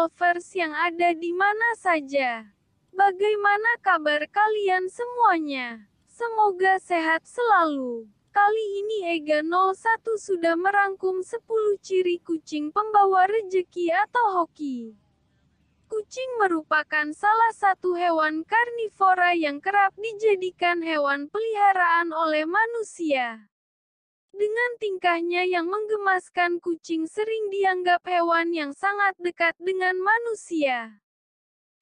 lovers yang ada di mana saja. Bagaimana kabar kalian semuanya? Semoga sehat selalu. Kali ini Ega 01 sudah merangkum 10 ciri kucing pembawa rejeki atau hoki. Kucing merupakan salah satu hewan karnivora yang kerap dijadikan hewan peliharaan oleh manusia. Dengan tingkahnya yang menggemaskan kucing sering dianggap hewan yang sangat dekat dengan manusia.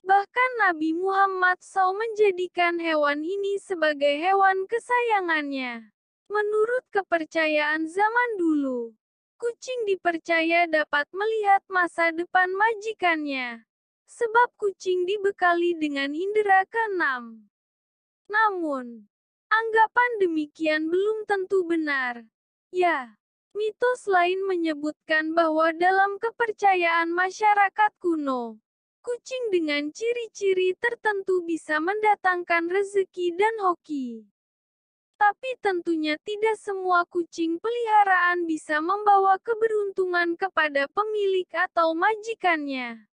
Bahkan Nabi Muhammad SAW menjadikan hewan ini sebagai hewan kesayangannya. Menurut kepercayaan zaman dulu, kucing dipercaya dapat melihat masa depan majikannya. Sebab kucing dibekali dengan indera keenam. Namun, anggapan demikian belum tentu benar. Ya, mitos lain menyebutkan bahwa dalam kepercayaan masyarakat kuno, kucing dengan ciri-ciri tertentu bisa mendatangkan rezeki dan hoki. Tapi tentunya tidak semua kucing peliharaan bisa membawa keberuntungan kepada pemilik atau majikannya.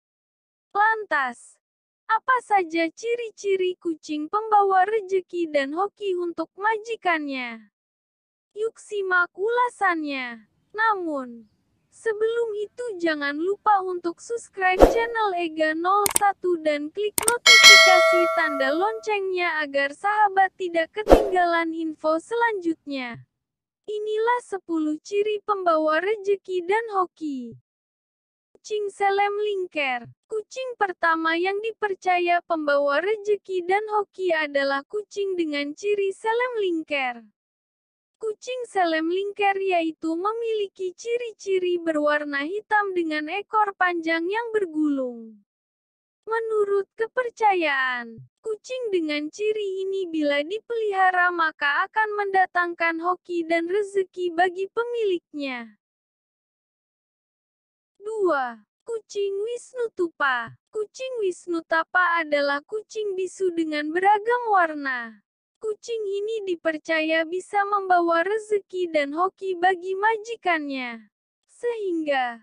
Lantas, apa saja ciri-ciri kucing pembawa rejeki dan hoki untuk majikannya? Yuk simak ulasannya. Namun, sebelum itu jangan lupa untuk subscribe channel Ega 01 dan klik notifikasi tanda loncengnya agar sahabat tidak ketinggalan info selanjutnya. Inilah 10 ciri pembawa rejeki dan hoki. Kucing Selem Lingker Kucing pertama yang dipercaya pembawa rejeki dan hoki adalah kucing dengan ciri Selem Lingker. Kucing lingker yaitu memiliki ciri-ciri berwarna hitam dengan ekor panjang yang bergulung. Menurut kepercayaan, kucing dengan ciri ini bila dipelihara maka akan mendatangkan hoki dan rezeki bagi pemiliknya. 2. Kucing Tupa Kucing Wisnu Tapa adalah kucing bisu dengan beragam warna kucing ini dipercaya bisa membawa rezeki dan hoki bagi majikannya. Sehingga,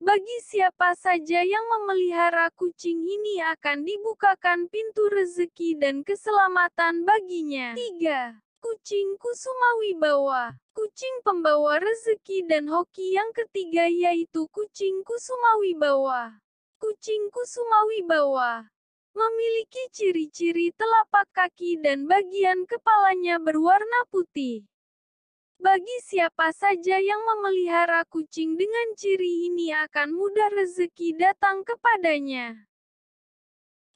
bagi siapa saja yang memelihara kucing ini akan dibukakan pintu rezeki dan keselamatan baginya. 3. Kucing Kusuma Wibawa Kucing pembawa rezeki dan hoki yang ketiga yaitu kucing Kusuma Wibawa. Kucing Kusuma Wibawa memiliki ciri-ciri telapak kaki dan bagian kepalanya berwarna putih. Bagi siapa saja yang memelihara kucing dengan ciri ini akan mudah rezeki datang kepadanya.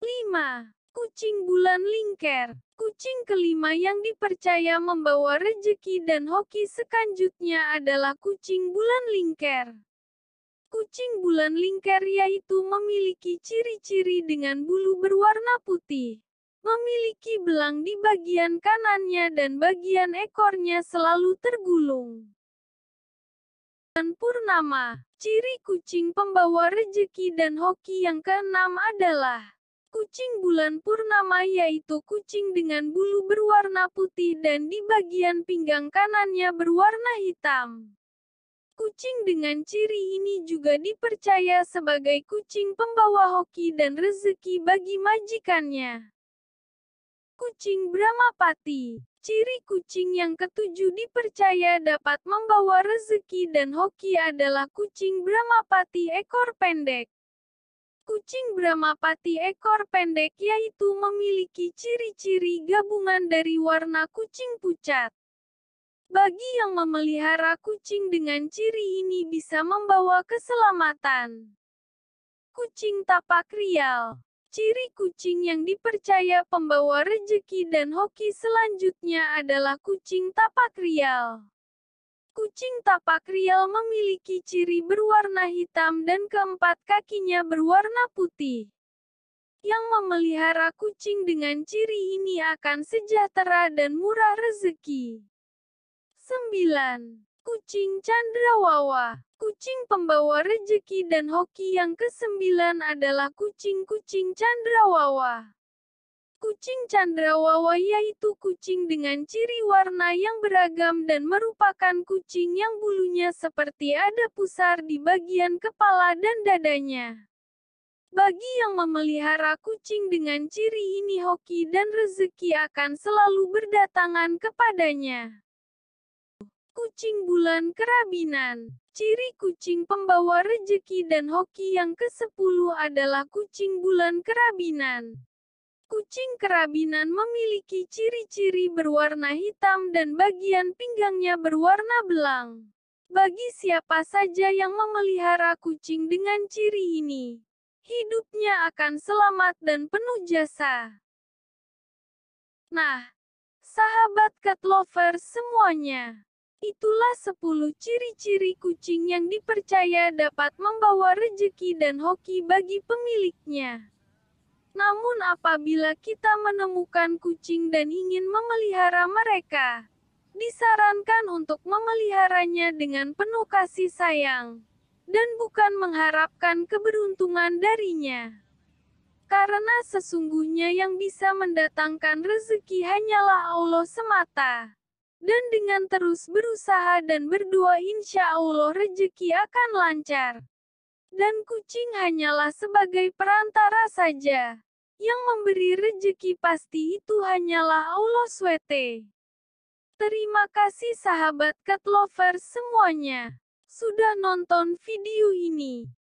5. Kucing bulan lingker. Kucing kelima yang dipercaya membawa rezeki dan hoki sekanjutnya adalah kucing bulan lingker. Kucing bulan lingkar yaitu memiliki ciri-ciri dengan bulu berwarna putih. Memiliki belang di bagian kanannya dan bagian ekornya selalu tergulung. Dan Purnama, ciri kucing pembawa rejeki dan hoki yang keenam adalah Kucing bulan purnama yaitu kucing dengan bulu berwarna putih dan di bagian pinggang kanannya berwarna hitam. Kucing dengan ciri ini juga dipercaya sebagai kucing pembawa hoki dan rezeki bagi majikannya. Kucing Brahmapati Ciri kucing yang ketujuh dipercaya dapat membawa rezeki dan hoki adalah kucing Brahmapati ekor pendek. Kucing Brahmapati ekor pendek yaitu memiliki ciri-ciri gabungan dari warna kucing pucat. Bagi yang memelihara kucing dengan ciri ini bisa membawa keselamatan. Kucing tapak rial Ciri kucing yang dipercaya pembawa rejeki dan hoki selanjutnya adalah kucing tapak rial. Kucing tapak rial memiliki ciri berwarna hitam dan keempat kakinya berwarna putih yang memelihara kucing dengan ciri ini akan sejahtera dan murah rezeki. 9. Kucing wawa Kucing pembawa rejeki dan hoki yang kesembilan adalah kucing-kucing Chandrawawa. Kucing Chandrawawa yaitu kucing dengan ciri warna yang beragam dan merupakan kucing yang bulunya seperti ada pusar di bagian kepala dan dadanya. Bagi yang memelihara kucing dengan ciri ini hoki dan rezeki akan selalu berdatangan kepadanya kucing bulan kerabinan. Ciri kucing pembawa rejeki dan hoki yang ke-10 adalah kucing bulan kerabinan. Kucing kerabinan memiliki ciri-ciri berwarna hitam dan bagian pinggangnya berwarna belang. Bagi siapa saja yang memelihara kucing dengan ciri ini, hidupnya akan selamat dan penuh jasa. Nah, sahabat cat lover semuanya. Itulah sepuluh ciri-ciri kucing yang dipercaya dapat membawa rejeki dan hoki bagi pemiliknya. Namun apabila kita menemukan kucing dan ingin memelihara mereka, disarankan untuk memeliharanya dengan penuh kasih sayang dan bukan mengharapkan keberuntungan darinya. Karena sesungguhnya yang bisa mendatangkan rezeki hanyalah Allah semata. Dan dengan terus berusaha dan berdoa insya Allah rejeki akan lancar. Dan kucing hanyalah sebagai perantara saja. Yang memberi rejeki pasti itu hanyalah Allah SWT. Terima kasih sahabat cat lover semuanya. Sudah nonton video ini.